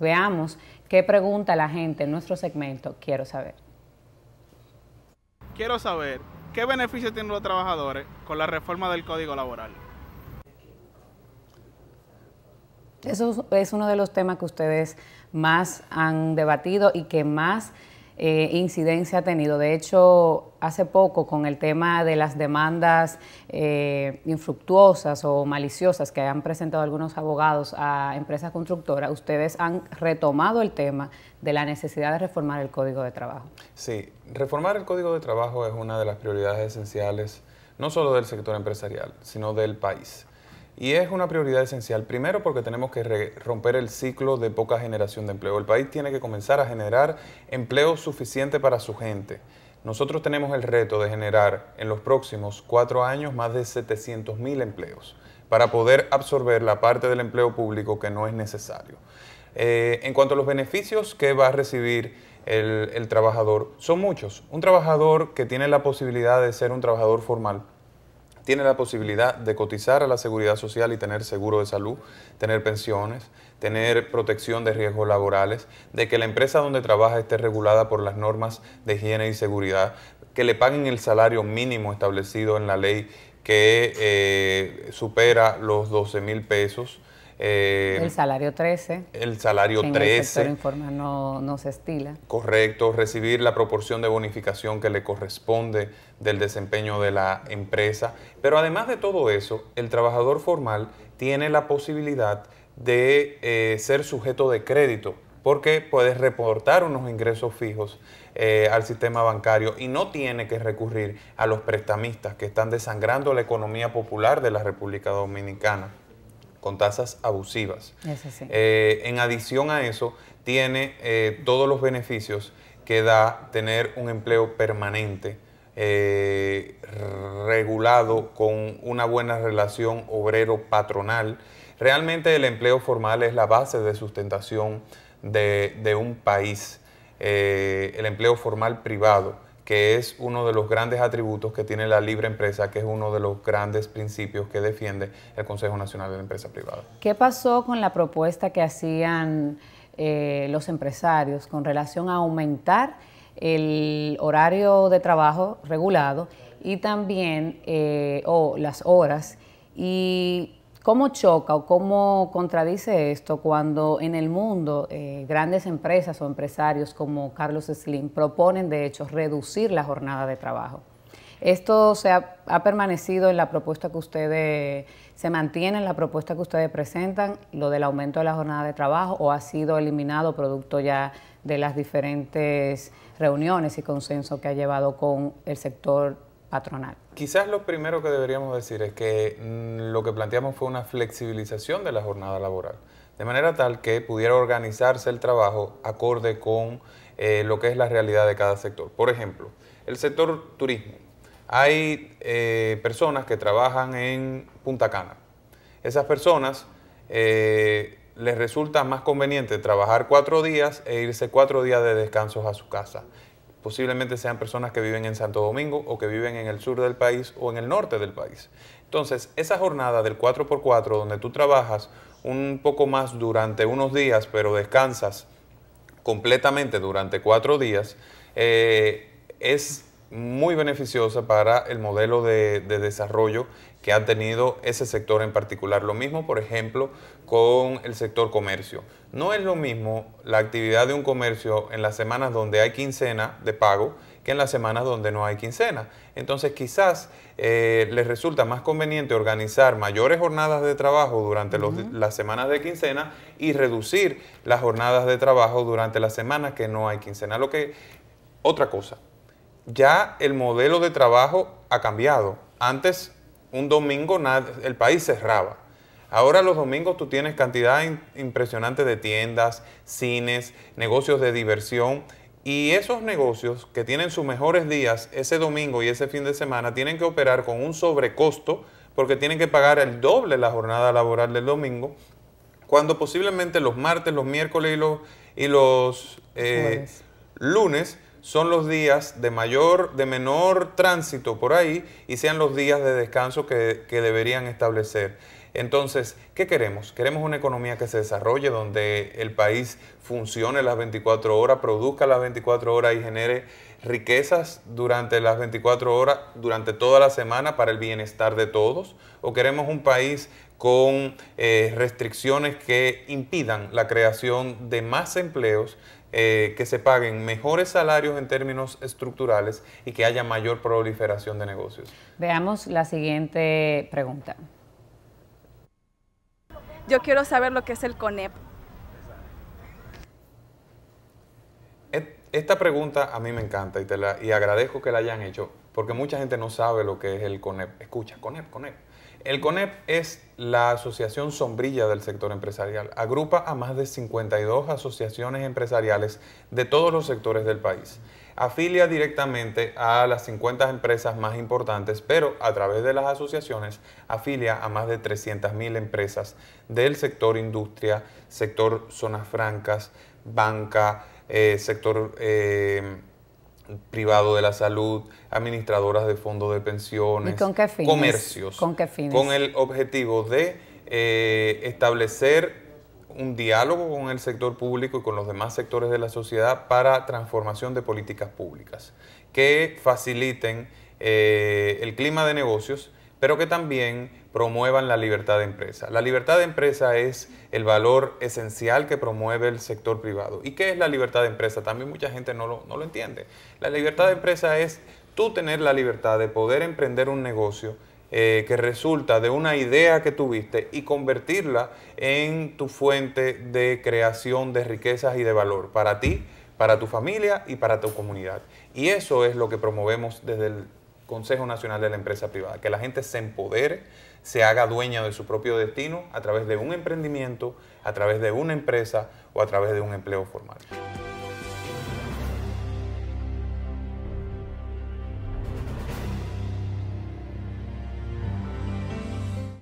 Veamos qué pregunta la gente en nuestro segmento Quiero saber. Quiero saber qué beneficios tienen los trabajadores con la reforma del Código Laboral. Eso es uno de los temas que ustedes más han debatido y que más eh, incidencia ha tenido. De hecho, hace poco con el tema de las demandas eh, infructuosas o maliciosas que han presentado algunos abogados a empresas constructoras, ustedes han retomado el tema de la necesidad de reformar el Código de Trabajo. Sí, reformar el Código de Trabajo es una de las prioridades esenciales no solo del sector empresarial, sino del país. Y es una prioridad esencial, primero porque tenemos que romper el ciclo de poca generación de empleo. El país tiene que comenzar a generar empleo suficiente para su gente. Nosotros tenemos el reto de generar en los próximos cuatro años más de 700 mil empleos para poder absorber la parte del empleo público que no es necesario. Eh, en cuanto a los beneficios que va a recibir el trabajador, son muchos. Un trabajador que tiene la posibilidad de ser un trabajador formal tiene la posibilidad de cotizar a la seguridad social y tener seguro de salud, tener pensiones, tener protección de riesgos laborales, de que la empresa donde trabaja esté regulada por las normas de higiene y seguridad, que le paguen el salario mínimo establecido en la ley que eh, supera los 12 mil pesos eh, el salario 13. El salario 13. En el informal no, se estila. Correcto, recibir la proporción de bonificación que le corresponde del desempeño de la empresa. Pero además de todo eso, el trabajador formal tiene la posibilidad de eh, ser sujeto de crédito porque puedes reportar unos ingresos fijos eh, al sistema bancario y no tiene que recurrir a los prestamistas que están desangrando la economía popular de la República Dominicana con tasas abusivas. Eh, en adición a eso, tiene eh, todos los beneficios que da tener un empleo permanente, eh, regulado con una buena relación obrero-patronal. Realmente el empleo formal es la base de sustentación de un país, el empleo formal privado que es uno de los grandes atributos que tiene la libre empresa, que es uno de los grandes principios que defiende el Consejo Nacional de la Empresa Privada. ¿Qué pasó con la propuesta que hacían eh, los empresarios con relación a aumentar el horario de trabajo regulado y también eh, o las horas y ¿Cómo choca o cómo contradice esto cuando en el mundo eh, grandes empresas o empresarios como Carlos Slim proponen de hecho reducir la jornada de trabajo? Esto se ha, permanecido en la propuesta que ustedes, se mantiene en la propuesta que ustedes presentan, lo del aumento de la jornada de trabajo, o ha sido eliminado producto ya de las diferentes reuniones y consenso que ha llevado con el sector patronal. Quizás lo primero que deberíamos decir es que mm, lo que planteamos fue una flexibilización de la jornada laboral, de manera tal que pudiera organizarse el trabajo acorde con eh, lo que es la realidad de cada sector. Por ejemplo, el sector turismo. Hay eh, personas que trabajan en Punta Cana. Esas personas eh, les resulta más conveniente trabajar cuatro días e irse cuatro días de descansos a su casa posiblemente sean personas que viven en Santo Domingo o que viven en el sur del país o en el norte del país. Entonces, esa jornada del 4x4 donde tú trabajas un poco más durante unos días, pero descansas completamente durante cuatro días, eh, es muy beneficiosa para el modelo de, desarrollo que ha tenido ese sector en particular. Lo mismo, por ejemplo, con el sector comercio. No es lo mismo la actividad de un comercio en las semanas donde hay quincena de pago que en las semanas donde no hay quincena. Entonces quizás eh, les resulta más conveniente organizar mayores jornadas de trabajo durante las semanas de quincena y reducir las jornadas de trabajo durante las semanas que no hay quincena. Lo que, otra cosa, ya el modelo de trabajo ha cambiado. Antes, un domingo el país cerraba Ahora los domingos tú tienes cantidad impresionante de tiendas, cines, negocios de diversión. Y esos negocios que tienen sus mejores días ese domingo y ese fin de semana tienen que operar con un sobrecosto porque tienen que pagar el doble la jornada laboral del domingo, cuando posiblemente los martes, los miércoles y los, y los eh, lunes son los días de mayor, de menor tránsito por ahí y sean los días de descanso que deberían establecer. Entonces, ¿qué queremos? Queremos una economía que se desarrolle, donde el país funcione las 24 horas, produzca las 24 horas y genere riquezas durante las 24 horas, durante toda la semana, para el bienestar de todos. O queremos un país con eh, restricciones que impidan la creación de más empleos, eh, que se paguen mejores salarios en términos estructurales y que haya mayor proliferación de negocios. Veamos la siguiente pregunta yo quiero saber lo que es el CONEP. Esta pregunta a mí me encanta y, te y agradezco que la hayan hecho porque mucha gente no sabe lo que es el CONEP. Escucha, CONEP, CONEP. El CONEP es la asociación sombrilla del sector empresarial. Agrupa a más de 52 asociaciones empresariales de todos los sectores del país afilia directamente a las 50 empresas más importantes, pero a través de las asociaciones afilia a más de 300.000 empresas del sector industria, sector zonas francas, banca, eh, sector eh, privado de la salud, administradoras de fondos de pensiones, comercios, ¿Con, qué fines? con el objetivo de eh, establecer un diálogo con el sector público y con los demás sectores de la sociedad para transformación de políticas públicas que faciliten eh, el clima de negocios, pero que también promuevan la libertad de empresa. La libertad de empresa es el valor esencial que promueve el sector privado. ¿Y qué es la libertad de empresa? También mucha gente no no lo entiende. La libertad de empresa es tú tener la libertad de poder emprender un negocio eh, que resulta de una idea que tuviste y convertirla en tu fuente de creación de riquezas y de valor para ti, para tu familia y para tu comunidad. Y eso es lo que promovemos desde el Consejo Nacional de la Empresa Privada, que la gente se empodere, se haga dueña de su propio destino a través de un emprendimiento, a través de una empresa o a través de un empleo formal.